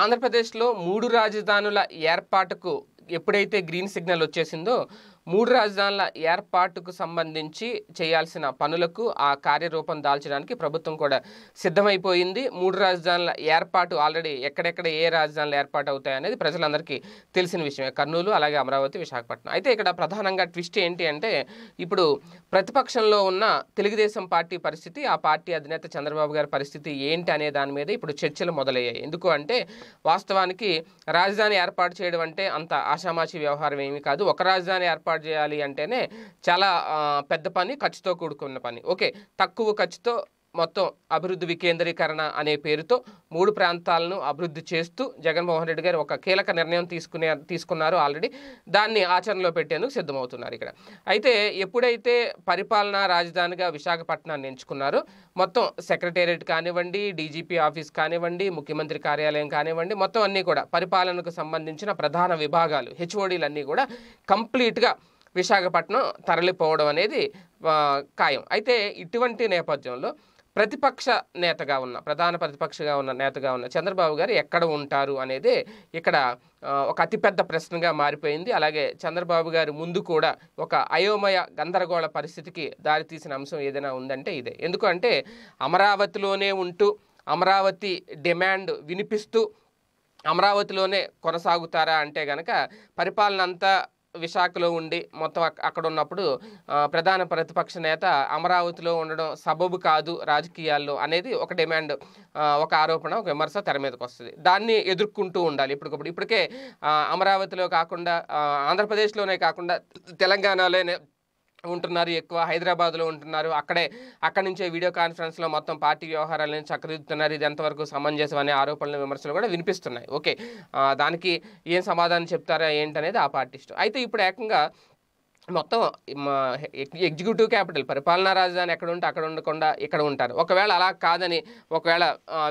ఆంధ్రప్రదేశ్లో మూడు రాజధానుల ఏర్పాటుకు ఎప్పుడైతే గ్రీన్ సిగ్నల్ వచ్చేసిందో మూడు రాజధానుల ఏర్పాటుకు సంబంధించి చేయాల్సిన పనులకు ఆ కార్యరూపం దాల్చడానికి ప్రభుత్వం కూడా సిద్ధమైపోయింది మూడు రాజధానుల ఏర్పాటు ఆల్రెడీ ఎక్కడెక్కడ ఏ రాజధానులు ఏర్పాటు అవుతాయనేది ప్రజలందరికీ తెలిసిన విషయమే కర్నూలు అలాగే అమరావతి విశాఖపట్నం అయితే ఇక్కడ ప్రధానంగా ట్విస్ట్ ఏంటి అంటే ఇప్పుడు ప్రతిపక్షంలో ఉన్న తెలుగుదేశం పార్టీ పరిస్థితి ఆ పార్టీ అధినేత చంద్రబాబు గారి పరిస్థితి ఏంటి అనే దాని మీద ఇప్పుడు చర్చలు మొదలయ్యాయి ఎందుకు అంటే వాస్తవానికి రాజధాని ఏర్పాటు చేయడం అంటే అంత ఆషామాషి వ్యవహారం ఏమీ కాదు ఒక రాజధాని ఏర్పాటు ఏర్పాటు చేయాలి అంటేనే చాలా పెద్ద పని ఖర్చుతో కూడుకున్న పని ఓకే తక్కువ ఖర్చుతో మొత్తం అభివృద్ధి వికేంద్రీకరణ అనే పేరుతో మూడు ప్రాంతాలను అభివృద్ధి చేస్తూ జగన్మోహన్ రెడ్డి గారు ఒక కీలక నిర్ణయం తీసుకునే తీసుకున్నారు ఆల్రెడీ దాన్ని ఆచరణలో పెట్టేందుకు సిద్ధమవుతున్నారు ఇక్కడ అయితే ఎప్పుడైతే పరిపాలనా రాజధానిగా విశాఖపట్నాన్ని ఎంచుకున్నారో మొత్తం సెక్రటేరియట్ కానివ్వండి డీజీపీ ఆఫీస్ కానివ్వండి ముఖ్యమంత్రి కార్యాలయం కానివ్వండి మొత్తం అన్నీ కూడా పరిపాలనకు సంబంధించిన ప్రధాన విభాగాలు హెచ్ఓడీలన్నీ కూడా కంప్లీట్గా విశాఖపట్నం తరలిపోవడం అనేది ఖాయం అయితే ఇటువంటి నేపథ్యంలో ప్రతిపక్ష నేతగా ఉన్న ప్రధాన ప్రతిపక్షగా ఉన్న నేతగా ఉన్న చంద్రబాబు గారు ఎక్కడ ఉంటారు అనేది ఇక్కడ ఒక అతిపెద్ద ప్రశ్నగా మారిపోయింది అలాగే చంద్రబాబు గారు ముందు కూడా ఒక అయోమయ గందరగోళ పరిస్థితికి దారితీసిన అంశం ఏదైనా ఉందంటే ఇదే ఎందుకంటే అమరావతిలోనే ఉంటూ అమరావతి డిమాండ్ వినిపిస్తూ అమరావతిలోనే కొనసాగుతారా అంటే గనక పరిపాలన అంతా విశాఖలో ఉండి మొత్తం అక్కడ ఉన్నప్పుడు ప్రధాన ప్రతిపక్ష నేత అమరావతిలో ఉండడం సబబు కాదు రాజకీయాల్లో అనేది ఒక డిమాండ్ ఒక ఆరోపణ ఒక విమర్శ తెర మీదకి వస్తుంది దాన్ని ఎదుర్కొంటూ ఉండాలి ఇప్పటికప్పుడు ఇప్పటికే అమరావతిలో కాకుండా ఆంధ్రప్రదేశ్లోనే కాకుండా తెలంగాణలోనే ఉంటున్నారు ఎక్కువ హైదరాబాద్లో ఉంటున్నారు అక్కడే అక్కడి నుంచే వీడియో కాన్ఫరెన్స్లో మొత్తం పార్టీ వ్యవహారాలని చక్కదిద్దుతున్నారు ఇది ఎంతవరకు సమంజసం అనే ఆరోపణలు విమర్శలు కూడా వినిపిస్తున్నాయి ఓకే దానికి ఏం సమాధానం చెప్తారా ఏంటనేది ఆ పార్టీస్ట్ అయితే ఇప్పుడు ఏకంగా మొత్తం ఎగ్జిక్యూటివ్ క్యాపిటల్ పరిపాలనా రాజధాని ఎక్కడ ఉంటే అక్కడ ఉండకుండా ఇక్కడ ఉంటారు ఒకవేళ అలా కాదని ఒకవేళ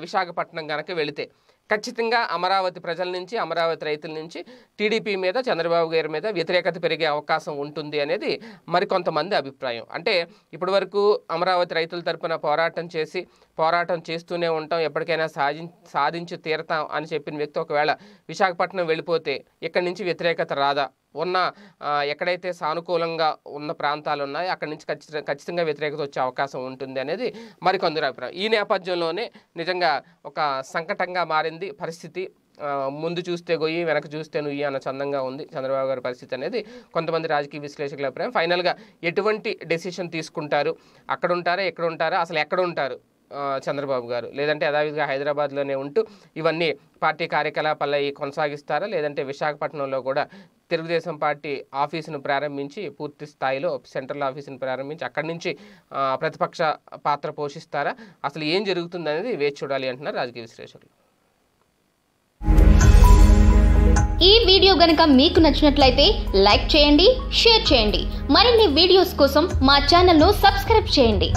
విశాఖపట్నం కనుక వెళితే ఖచ్చితంగా అమరావతి ప్రజల నుంచి అమరావతి రైతుల నుంచి టీడీపీ మీద చంద్రబాబు గారి మీద వ్యతిరేకత పెరిగే అవకాశం ఉంటుంది అనేది మరికొంతమంది అభిప్రాయం అంటే ఇప్పటి వరకు అమరావతి రైతుల తరఫున పోరాటం చేసి పోరాటం చేస్తూనే ఉంటాం ఎప్పటికైనా సాధి సాధించి తీరతాం అని చెప్పిన వ్యక్తి ఒకవేళ విశాఖపట్నం వెళ్ళిపోతే ఇక్కడి నుంచి వ్యతిరేకత రాదా ఉన్న ఎక్కడైతే సానుకూలంగా ఉన్న ప్రాంతాలు ఉన్నాయో అక్కడి నుంచి ఖచ్చితంగా ఖచ్చితంగా వ్యతిరేకత వచ్చే అవకాశం ఉంటుంది అనేది మరికొందరు అభిప్రాయం ఈ నేపథ్యంలోనే నిజంగా ఒక సంకటంగా మారింది పరిస్థితి ముందు చూస్తే గొయ్యి వెనక చూస్తే నుయ్యి అన్న చందంగా ఉంది చంద్రబాబు గారి పరిస్థితి అనేది కొంతమంది రాజకీయ విశ్లేషకుల అభిప్రాయం ఫైనల్గా ఎటువంటి డెసిషన్ తీసుకుంటారు అక్కడ ఉంటారా ఎక్కడ ఉంటారా అసలు ఎక్కడ ఉంటారు చంద్రబాబు గారు లేదంటే యథావిధిగా హైదరాబాద్లోనే ఉంటూ ఇవన్నీ పార్టీ కార్యకలాపాలు కొనసాగిస్తారా లేదంటే విశాఖపట్నంలో కూడా తెలుగుదేశం పార్టీ ఆఫీసును ప్రారంభించి పూర్తి స్థాయిలో సెంట్రల్ ఆఫీసును ప్రారంభించి అక్కడి నుంచి ప్రతిపక్ష పాత్ర పోషిస్తారా అసలు ఏం జరుగుతుంది అనేది వేచి చూడాలి అంటున్నారు రాజకీయ విశ్లేషకులు ఈ వీడియో గనక మీకు నచ్చినట్లయితే లైక్ చేయండి షేర్ చేయండి మరిన్ని వీడియోస్ కోసం మా ఛానల్ను సబ్స్క్రైబ్ చేయండి